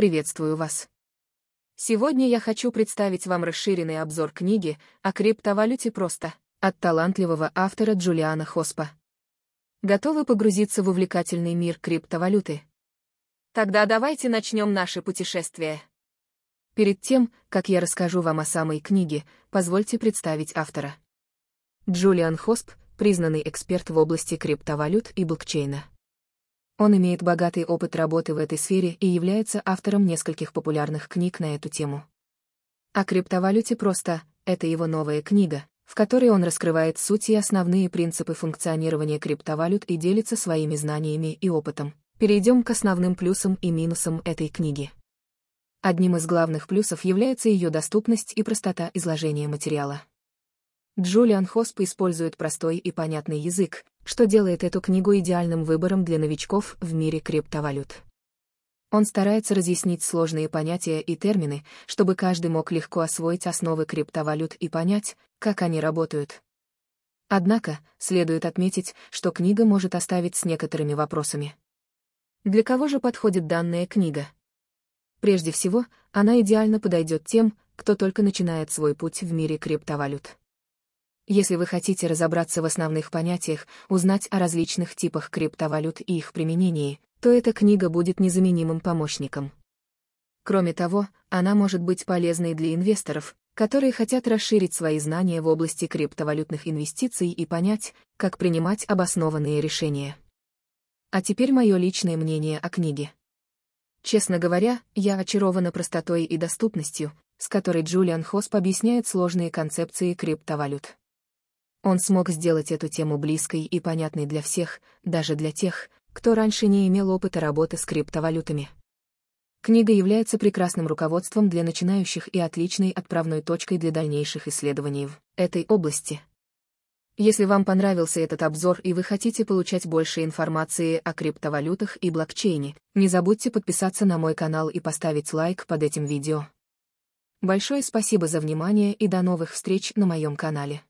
приветствую вас. Сегодня я хочу представить вам расширенный обзор книги о криптовалюте «Просто» от талантливого автора Джулиана Хоспа. Готовы погрузиться в увлекательный мир криптовалюты? Тогда давайте начнем наше путешествие. Перед тем, как я расскажу вам о самой книге, позвольте представить автора. Джулиан Хосп – признанный эксперт в области криптовалют и блокчейна. Он имеет богатый опыт работы в этой сфере и является автором нескольких популярных книг на эту тему. О криптовалюте просто — это его новая книга, в которой он раскрывает суть и основные принципы функционирования криптовалют и делится своими знаниями и опытом. Перейдем к основным плюсам и минусам этой книги. Одним из главных плюсов является ее доступность и простота изложения материала. Джулиан Хосп использует простой и понятный язык, что делает эту книгу идеальным выбором для новичков в мире криптовалют. Он старается разъяснить сложные понятия и термины, чтобы каждый мог легко освоить основы криптовалют и понять, как они работают. Однако, следует отметить, что книга может оставить с некоторыми вопросами. Для кого же подходит данная книга? Прежде всего, она идеально подойдет тем, кто только начинает свой путь в мире криптовалют. Если вы хотите разобраться в основных понятиях, узнать о различных типах криптовалют и их применении, то эта книга будет незаменимым помощником. Кроме того, она может быть полезной для инвесторов, которые хотят расширить свои знания в области криптовалютных инвестиций и понять, как принимать обоснованные решения. А теперь мое личное мнение о книге. Честно говоря, я очарована простотой и доступностью, с которой Джулиан Хосп объясняет сложные концепции криптовалют. Он смог сделать эту тему близкой и понятной для всех, даже для тех, кто раньше не имел опыта работы с криптовалютами. Книга является прекрасным руководством для начинающих и отличной отправной точкой для дальнейших исследований в этой области. Если вам понравился этот обзор и вы хотите получать больше информации о криптовалютах и блокчейне, не забудьте подписаться на мой канал и поставить лайк под этим видео. Большое спасибо за внимание и до новых встреч на моем канале.